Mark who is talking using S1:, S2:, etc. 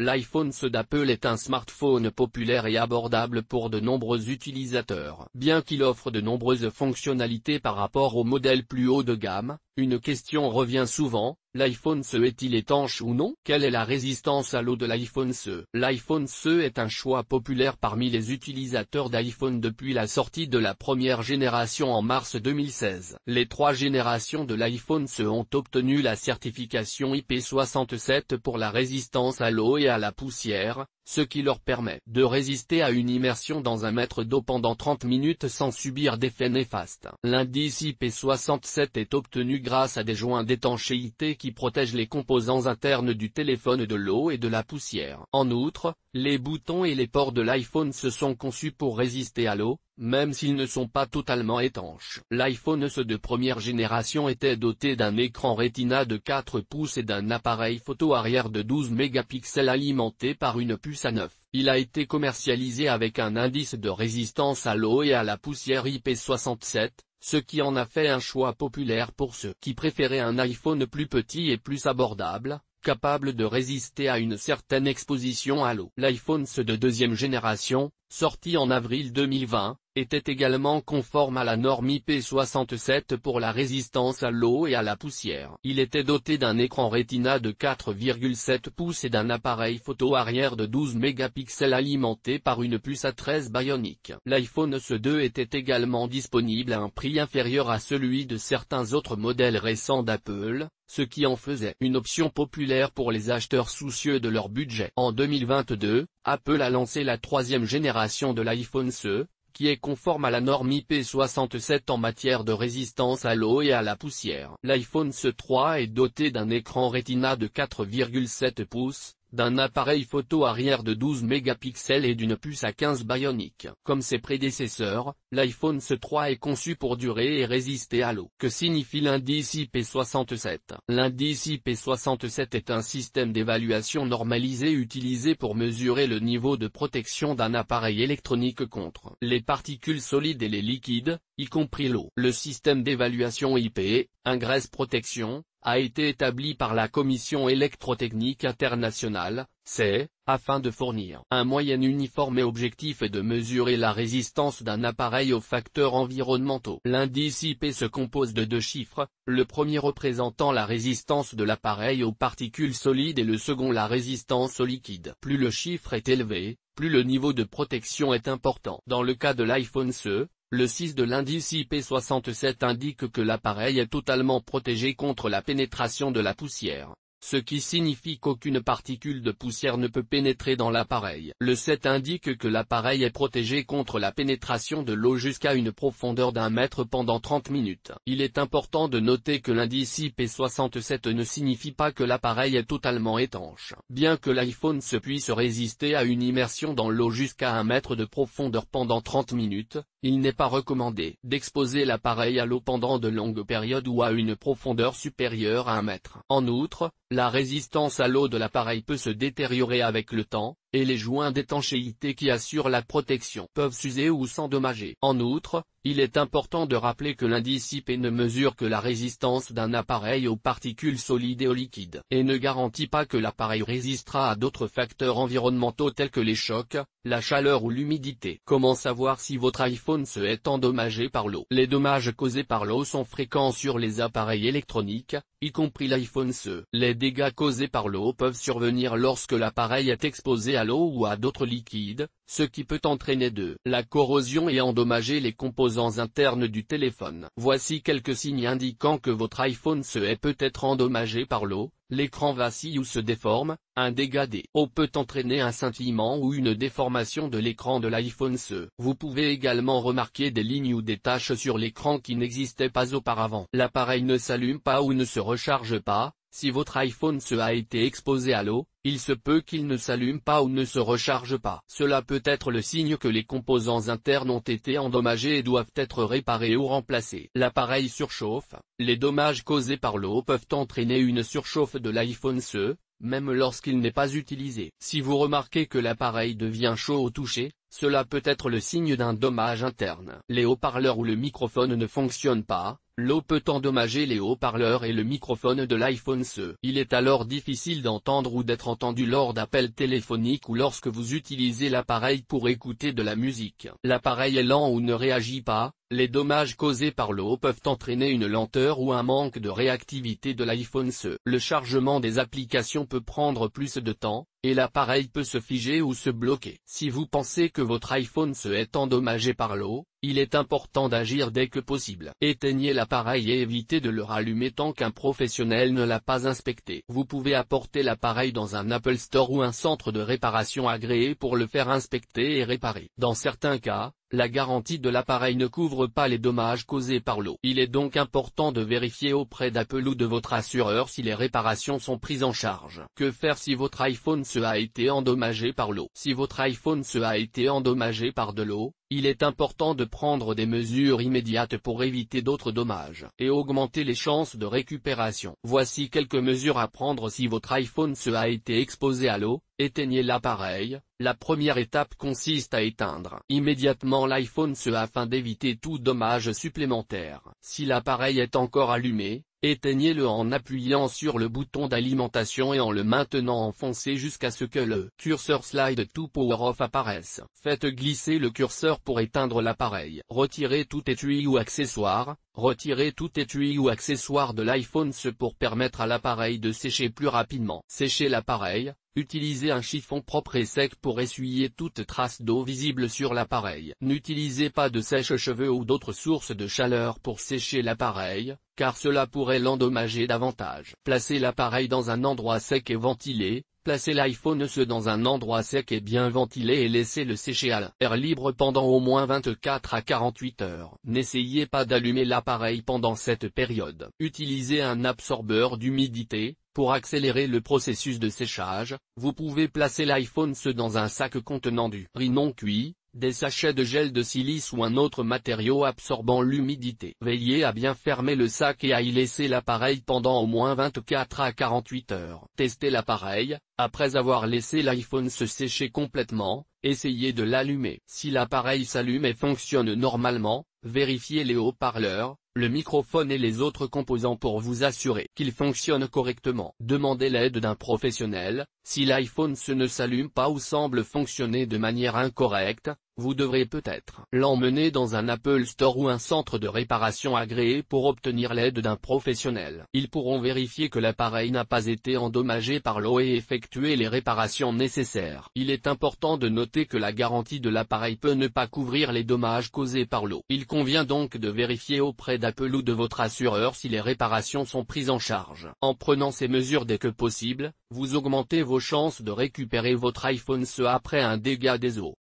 S1: L'iPhone SE d'Apple est un smartphone populaire et abordable pour de nombreux utilisateurs. Bien qu'il offre de nombreuses fonctionnalités par rapport aux modèles plus haut de gamme, une question revient souvent, l'iPhone SE est-il étanche ou non Quelle est la résistance à l'eau de l'iPhone SE L'iPhone SE est un choix populaire parmi les utilisateurs d'iPhone depuis la sortie de la première génération en mars 2016. Les trois générations de l'iPhone SE ont obtenu la certification IP67 pour la résistance à l'eau et à la poussière, ce qui leur permet de résister à une immersion dans un mètre d'eau pendant 30 minutes sans subir d'effets néfastes. L'indice IP67 est obtenu grâce à des joints d'étanchéité qui protègent les composants internes du téléphone de l'eau et de la poussière. En outre, les boutons et les ports de l'iPhone se sont conçus pour résister à l'eau, même s'ils ne sont pas totalement étanches. L'iPhone S de première génération était doté d'un écran Retina de 4 pouces et d'un appareil photo arrière de 12 mégapixels alimenté par une puce à 9. Il a été commercialisé avec un indice de résistance à l'eau et à la poussière IP67, ce qui en a fait un choix populaire pour ceux qui préféraient un iPhone plus petit et plus abordable, capable de résister à une certaine exposition à l'eau. L'iPhone SE de deuxième génération, sorti en avril 2020, était également conforme à la norme IP67 pour la résistance à l'eau et à la poussière. Il était doté d'un écran Retina de 4,7 pouces et d'un appareil photo arrière de 12 mégapixels alimenté par une puce à 13 Bionic. L'iPhone SE 2 était également disponible à un prix inférieur à celui de certains autres modèles récents d'Apple, ce qui en faisait une option populaire pour les acheteurs soucieux de leur budget. En 2022, Apple a lancé la troisième génération de l'iPhone SE, qui est conforme à la norme IP67 en matière de résistance à l'eau et à la poussière. L'iPhone SE 3 est doté d'un écran Retina de 4,7 pouces, d'un appareil photo arrière de 12 mégapixels et d'une puce à 15 bioniques. Comme ses prédécesseurs, l'iPhone SE3 est conçu pour durer et résister à l'eau. Que signifie l'indice IP67 L'indice IP67 est un système d'évaluation normalisé utilisé pour mesurer le niveau de protection d'un appareil électronique contre les particules solides et les liquides, y compris l'eau. Le système d'évaluation IP, ingresse protection, a été établi par la Commission électrotechnique internationale, c'est, afin de fournir un moyen uniforme et objectif et de mesurer la résistance d'un appareil aux facteurs environnementaux. L'indice IP se compose de deux chiffres, le premier représentant la résistance de l'appareil aux particules solides et le second la résistance au liquide. Plus le chiffre est élevé, plus le niveau de protection est important. Dans le cas de l'iPhone ce le 6 de l'indice IP67 indique que l'appareil est totalement protégé contre la pénétration de la poussière ce qui signifie qu'aucune particule de poussière ne peut pénétrer dans l'appareil. Le 7 indique que l'appareil est protégé contre la pénétration de l'eau jusqu'à une profondeur d'un mètre pendant 30 minutes. Il est important de noter que l'indice IP67 ne signifie pas que l'appareil est totalement étanche. Bien que l'iPhone se puisse résister à une immersion dans l'eau jusqu'à un mètre de profondeur pendant 30 minutes, il n'est pas recommandé d'exposer l'appareil à l'eau pendant de longues périodes ou à une profondeur supérieure à un mètre. En outre, la résistance à l'eau de l'appareil peut se détériorer avec le temps, et les joints d'étanchéité qui assurent la protection peuvent s'user ou s'endommager. En outre, il est important de rappeler que l'indice IP ne mesure que la résistance d'un appareil aux particules solides et aux liquides, et ne garantit pas que l'appareil résistera à d'autres facteurs environnementaux tels que les chocs, la chaleur ou l'humidité. Comment savoir si votre iPhone se est endommagé par l'eau Les dommages causés par l'eau sont fréquents sur les appareils électroniques, y compris l'iPhone SE. Les dégâts causés par l'eau peuvent survenir lorsque l'appareil est exposé à l'eau ou à d'autres liquides, ce qui peut entraîner de la corrosion et endommager les composants internes du téléphone. Voici quelques signes indiquant que votre iPhone se est peut-être endommagé par l'eau, l'écran vacille ou se déforme, un dégât des eaux peut entraîner un scintillement ou une déformation de l'écran de l'iPhone SE. Vous pouvez également remarquer des lignes ou des taches sur l'écran qui n'existaient pas auparavant. L'appareil ne s'allume pas ou ne se recharge pas, si votre iPhone se a été exposé à l'eau, il se peut qu'il ne s'allume pas ou ne se recharge pas. Cela peut être le signe que les composants internes ont été endommagés et doivent être réparés ou remplacés. L'appareil surchauffe. Les dommages causés par l'eau peuvent entraîner une surchauffe de l'iPhone SE, même lorsqu'il n'est pas utilisé. Si vous remarquez que l'appareil devient chaud au toucher, cela peut être le signe d'un dommage interne. Les haut-parleurs ou le microphone ne fonctionnent pas, L'eau peut endommager les haut-parleurs et le microphone de l'iPhone SE. Il est alors difficile d'entendre ou d'être entendu lors d'appels téléphoniques ou lorsque vous utilisez l'appareil pour écouter de la musique. L'appareil est lent ou ne réagit pas, les dommages causés par l'eau peuvent entraîner une lenteur ou un manque de réactivité de l'iPhone SE. Le chargement des applications peut prendre plus de temps, et l'appareil peut se figer ou se bloquer. Si vous pensez que votre iPhone se est endommagé par l'eau, il est important d'agir dès que possible. Éteignez l'appareil et évitez de le rallumer tant qu'un professionnel ne l'a pas inspecté. Vous pouvez apporter l'appareil dans un Apple Store ou un centre de réparation agréé pour le faire inspecter et réparer. Dans certains cas, la garantie de l'appareil ne couvre pas les dommages causés par l'eau. Il est donc important de vérifier auprès d'Apple ou de votre assureur si les réparations sont prises en charge. Que faire si votre iPhone se a été endommagé par l'eau Si votre iPhone se a été endommagé par de l'eau, il est important de prendre des mesures immédiates pour éviter d'autres dommages et augmenter les chances de récupération. Voici quelques mesures à prendre si votre iPhone se a été exposé à l'eau, éteignez l'appareil. La première étape consiste à éteindre immédiatement l'iPhone se afin d'éviter tout dommage supplémentaire. Si l'appareil est encore allumé, Éteignez-le en appuyant sur le bouton d'alimentation et en le maintenant enfoncé jusqu'à ce que le curseur slide to power off apparaisse. Faites glisser le curseur pour éteindre l'appareil. Retirez tout étui ou accessoire. Retirez tout étui ou accessoire de l'iPhone pour permettre à l'appareil de sécher plus rapidement. Séchez l'appareil, Utilisez un chiffon propre et sec pour essuyer toute trace d'eau visible sur l'appareil. N'utilisez pas de sèche-cheveux ou d'autres sources de chaleur pour sécher l'appareil, car cela pourrait l'endommager davantage. Placez l'appareil dans un endroit sec et ventilé, placez l'iPhone SE dans un endroit sec et bien ventilé et laissez-le sécher à l'air libre pendant au moins 24 à 48 heures. N'essayez pas d'allumer l'appareil pendant cette période. Utilisez un absorbeur d'humidité, pour accélérer le processus de séchage, vous pouvez placer l'iPhone SE dans un sac contenant du riz non cuit, des sachets de gel de silice ou un autre matériau absorbant l'humidité. Veillez à bien fermer le sac et à y laisser l'appareil pendant au moins 24 à 48 heures. Testez l'appareil, après avoir laissé l'iPhone se sécher complètement, essayez de l'allumer. Si l'appareil s'allume et fonctionne normalement, vérifiez les haut-parleurs, le microphone et les autres composants pour vous assurer qu'ils fonctionne correctement. Demandez l'aide d'un professionnel, si l'iPhone se ne s'allume pas ou semble fonctionner de manière incorrecte, vous devrez peut-être l'emmener dans un Apple Store ou un centre de réparation agréé pour obtenir l'aide d'un professionnel. Ils pourront vérifier que l'appareil n'a pas été endommagé par l'eau et effectuer les réparations nécessaires. Il est important de noter que la garantie de l'appareil peut ne pas couvrir les dommages causés par l'eau. Il convient donc de vérifier auprès d'Apple ou de votre assureur si les réparations sont prises en charge. En prenant ces mesures dès que possible, vous augmentez vos chances de récupérer votre iPhone ce après un dégât des eaux.